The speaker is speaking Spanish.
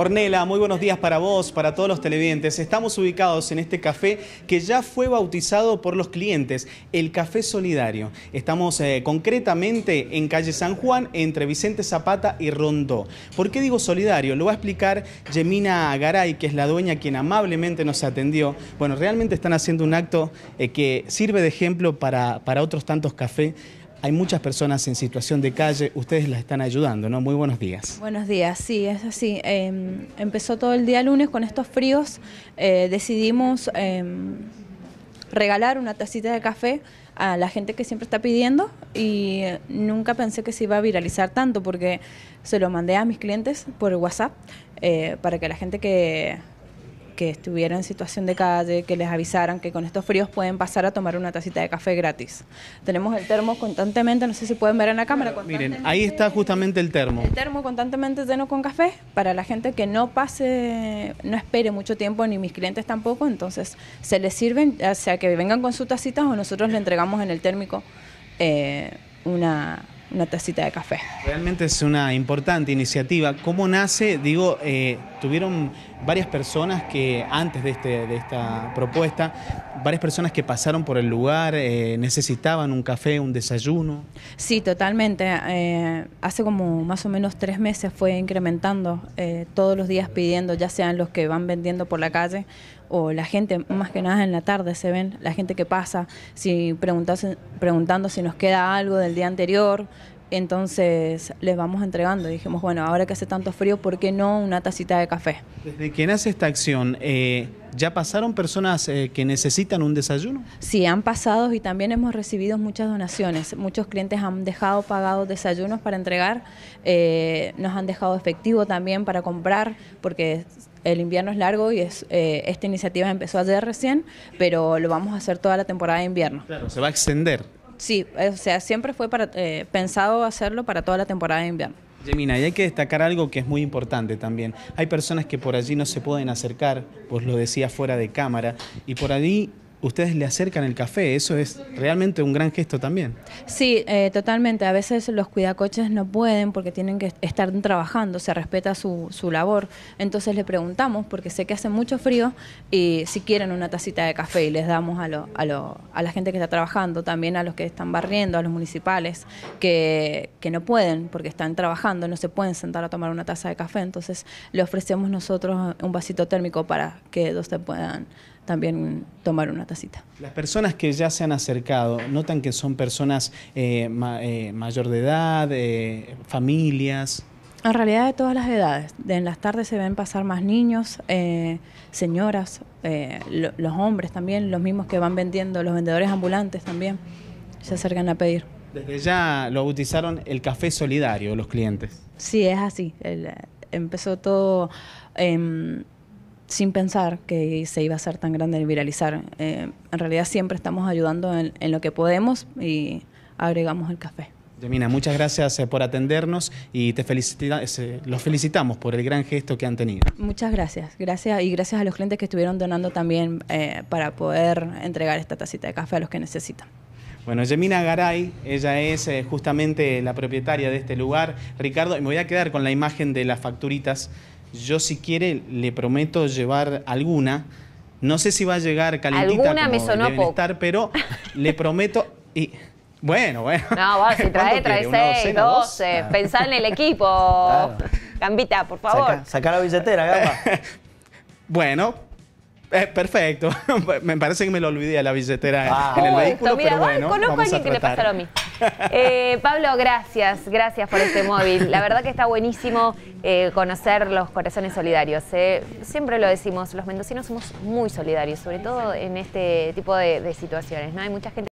Ornela, muy buenos días para vos, para todos los televidentes. Estamos ubicados en este café que ya fue bautizado por los clientes, el Café Solidario. Estamos eh, concretamente en calle San Juan, entre Vicente Zapata y Rondó. ¿Por qué digo solidario? Lo va a explicar Gemina Garay, que es la dueña quien amablemente nos atendió. Bueno, realmente están haciendo un acto eh, que sirve de ejemplo para, para otros tantos cafés hay muchas personas en situación de calle, ustedes las están ayudando, ¿no? Muy buenos días. Buenos días, sí, es así. Em, empezó todo el día lunes con estos fríos, eh, decidimos em, regalar una tacita de café a la gente que siempre está pidiendo y nunca pensé que se iba a viralizar tanto porque se lo mandé a mis clientes por WhatsApp eh, para que la gente que que estuviera en situación de calle, que les avisaran que con estos fríos pueden pasar a tomar una tacita de café gratis. Tenemos el termo constantemente, no sé si pueden ver en la cámara. Miren, ahí está justamente el termo. El termo constantemente lleno con café para la gente que no pase, no espere mucho tiempo, ni mis clientes tampoco, entonces se les sirven, o sea, que vengan con sus tacitas o nosotros le entregamos en el térmico eh, una una tacita de café. Realmente es una importante iniciativa. ¿Cómo nace? Digo, eh, tuvieron varias personas que antes de, este, de esta propuesta, varias personas que pasaron por el lugar, eh, necesitaban un café, un desayuno. Sí, totalmente. Eh, hace como más o menos tres meses fue incrementando, todos los días pidiendo, ya sean los que van vendiendo por la calle o la gente, más que nada en la tarde se ven, la gente que pasa, si preguntando si nos queda algo del día anterior. Entonces les vamos entregando. Dijimos, bueno, ahora que hace tanto frío, ¿por qué no una tacita de café? Desde que nace esta acción, eh, ¿ya pasaron personas eh, que necesitan un desayuno? Sí, han pasado y también hemos recibido muchas donaciones. Muchos clientes han dejado pagados desayunos para entregar, eh, nos han dejado efectivo también para comprar, porque el invierno es largo y es eh, esta iniciativa empezó ayer recién, pero lo vamos a hacer toda la temporada de invierno. Claro, se va a extender. Sí, eh, o sea, siempre fue para, eh, pensado hacerlo para toda la temporada de invierno. Gemina, y hay que destacar algo que es muy importante también. Hay personas que por allí no se pueden acercar, pues lo decía fuera de cámara, y por allí ustedes le acercan el café. Eso es realmente un gran gesto también. Sí, eh, totalmente. A veces los cuidacoches no pueden porque tienen que estar trabajando, se respeta su, su labor. Entonces le preguntamos, porque sé que hace mucho frío, y si quieren una tacita de café y les damos a, a, a la gente que está trabajando, también a los que están barriendo, a los municipales, que, que no pueden porque están trabajando, no se pueden sentar a tomar una taza de café. Entonces le ofrecemos nosotros un vasito térmico para que dos se puedan también tomar una tacita. Las personas que ya se han acercado, ¿notan que son personas eh, eh, mayor de edad, eh, familias? En realidad de todas las edades. En las tardes se ven pasar más niños, señoras, los hombres también, los mismos que van vendiendo, los vendedores ambulantes también se acercan a pedir. Desde ya lo bautizaron el café solidario los clientes. Sí, es así. empezó todo em, sin pensar que se iba a hacer tan grande el viralizar. Eh, en realidad siempre estamos ayudando en, lo que podemos y agregamos el café. Yamina, muchas gracias eh, por atendernos y te felicita eh, los felicitamos por el gran gesto que han tenido. Muchas gracias, gracias y gracias a los clientes que estuvieron donando también para poder entregar esta tacita de café a los que necesitan. Bueno, Yemina Garay, ella es justamente la propietaria de este lugar. Ricardo, me voy a quedar con la imagen de las facturitas yo si quiere le prometo llevar alguna. No sé si va a llegar calentita alguna como me sonó a pero le prometo... Y, bueno, bueno. No, va, si trae, trae seis, doce, Pensar ah. Pensá en el equipo. Gambita, por favor. Sacar la billetera, gamba. bueno, eh, perfecto. me parece que me lo olvidé la billetera ah. en el vehículo, Mira, pero bueno, conozco a alguien que le pasa lo mí. Eh, Pablo, gracias, gracias por este móvil. La verdad que está buenísimo eh, conocer los corazones solidarios. Eh. Siempre lo decimos, los mendocinos somos muy solidarios, sobre todo en este tipo de, de situaciones. ¿no? Hay mucha gente